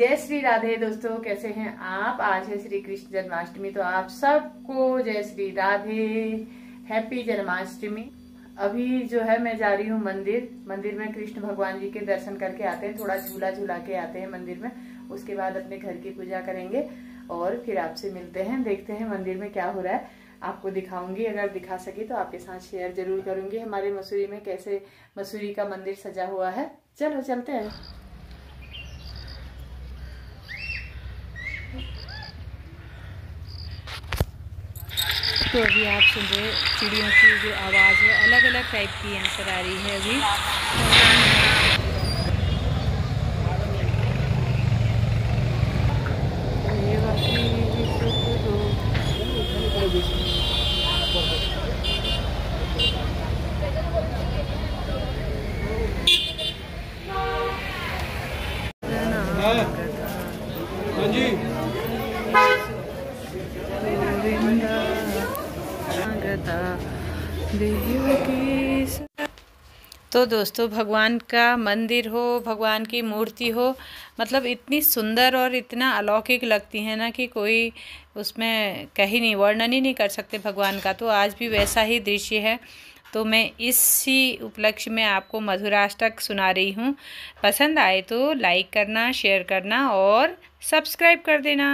जय श्री राधे दोस्तों कैसे हैं आप आज है श्री कृष्ण जन्माष्टमी तो आप सबको जय श्री राधे हैप्पी जन्माष्टमी अभी जो है मैं जा रही हूँ मंदिर मंदिर में कृष्ण भगवान जी के दर्शन करके आते हैं थोड़ा झूला झूला के आते हैं मंदिर में उसके बाद अपने घर की पूजा करेंगे और फिर आपसे मिलते हैं देखते हैं मंदिर में क्या हो रहा है आपको दिखाऊंगी अगर दिखा सके तो आपके साथ शेयर जरूर करूंगी हमारे मसूरी में कैसे मसूरी का मंदिर सजा हुआ है चलो चलते हैं तो अभी आप सुन रहे चिड़ियों की जो आवाज़ है अलग अलग टाइप की यहाँ पर आ रही है अभी तो दोस्तों भगवान का मंदिर हो भगवान की मूर्ति हो मतलब इतनी सुंदर और इतना अलौकिक लगती है ना कि कोई उसमें कहीं नहीं वर्णन ही नहीं कर सकते भगवान का तो आज भी वैसा ही दृश्य है तो मैं इसी उपलक्ष्य में आपको मधुराष्टक सुना रही हूँ पसंद आए तो लाइक करना शेयर करना और सब्सक्राइब कर देना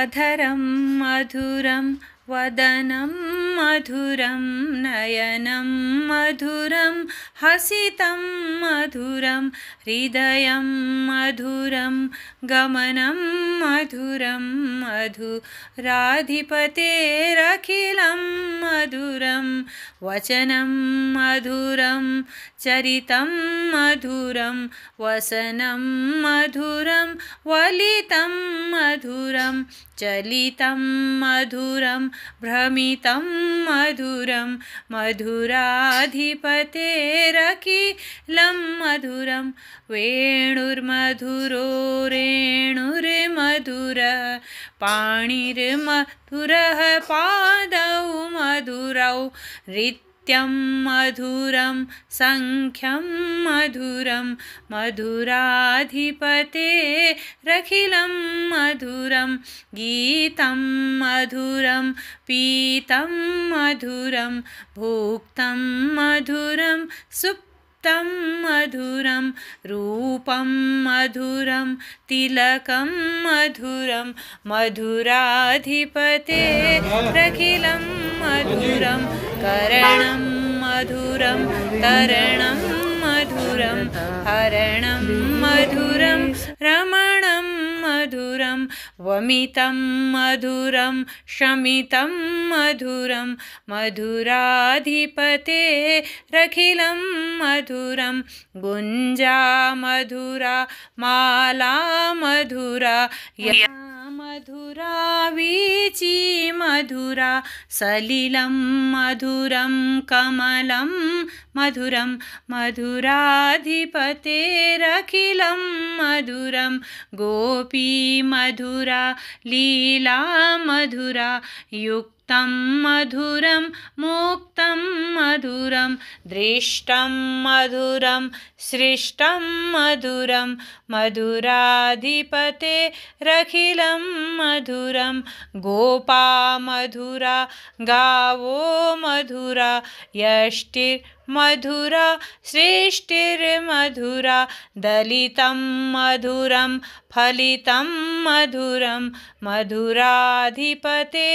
अधरम मधुरम वदनम मधुरं नयनं मधुरं हसितं मधुरं हृदयं मधुरं गमनं मधुरं मधु राधिपतेरखिलं मधुरं वचनं मधुरं चरितं मधुरं वसनं मधुरं वलितं मधुरं चलितं मधुरं भ्रमितं मधुरं मधुराधिपतेरखिलं मधुरं वेणुर्मधुरो रेणुर्मधुर पाणिर्मधुरः पादौ मधुरौ ऋत् नित्यं मधुरं सङ्ख्यं मधुरं मधुराधिपतेरखिलं मधुरं गीतं मधुरं पीतं मधुरं भोक्तं मधुरं सुप् मधुरं रूपं मधुरं तिलकं मधुरं मधुराधिपते अखिलं मधुरं करणं मधुरं तरणं मधुरं हरणं मधुरं वमितं मधुरं शमितं मधुरं मधुराधिपते रखिलं मधुरं गुञ्जा मधुरा माला मधुरा मधुरा वीची मधुरा सलिलं मधुरं कमलं मधुरं मधुराधिपतेरखिलं मधुरं गोपी मधुरा लीला मधुरा तं मधुरं मोक्तं मधुरं दृष्टं मधुरं सृष्टं मधुरं रखिलं मधुरं गोपा मधुरा गावो मधुरा यष्टिर् मधुरा श्रेष्ठिर्मधुरा दलितं मधुरं फलितं मधुरं मधुराधिपते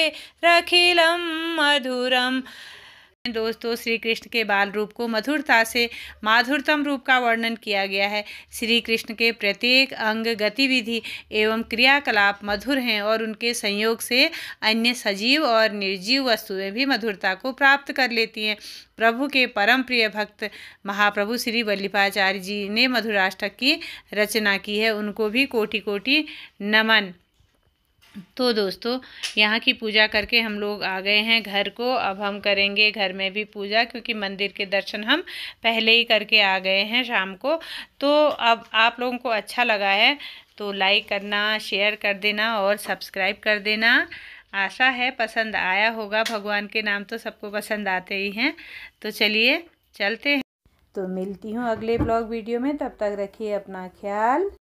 रखि नीलम मधुरम दोस्तों श्री कृष्ण के बाल रूप को मधुरता से माधुरतम रूप का वर्णन किया गया है श्री कृष्ण के प्रत्येक अंग गतिविधि एवं क्रियाकलाप मधुर हैं और उनके संयोग से अन्य सजीव और निर्जीव वस्तुएं भी मधुरता को प्राप्त कर लेती हैं प्रभु के परम प्रिय भक्त महाप्रभु श्री वल्लभाचार्य जी ने मधुराष्टक की रचना की है उनको भी कोटि कोटि नमन तो दोस्तों यहाँ की पूजा करके हम लोग आ गए हैं घर को अब हम करेंगे घर में भी पूजा क्योंकि मंदिर के दर्शन हम पहले ही करके आ गए हैं शाम को तो अब आप लोगों को अच्छा लगा है तो लाइक करना शेयर कर देना और सब्सक्राइब कर देना आशा है पसंद आया होगा भगवान के नाम तो सबको पसंद आते ही हैं तो चलिए चलते हैं तो मिलती हूँ अगले ब्लॉग वीडियो में तब तक रखिए अपना ख्याल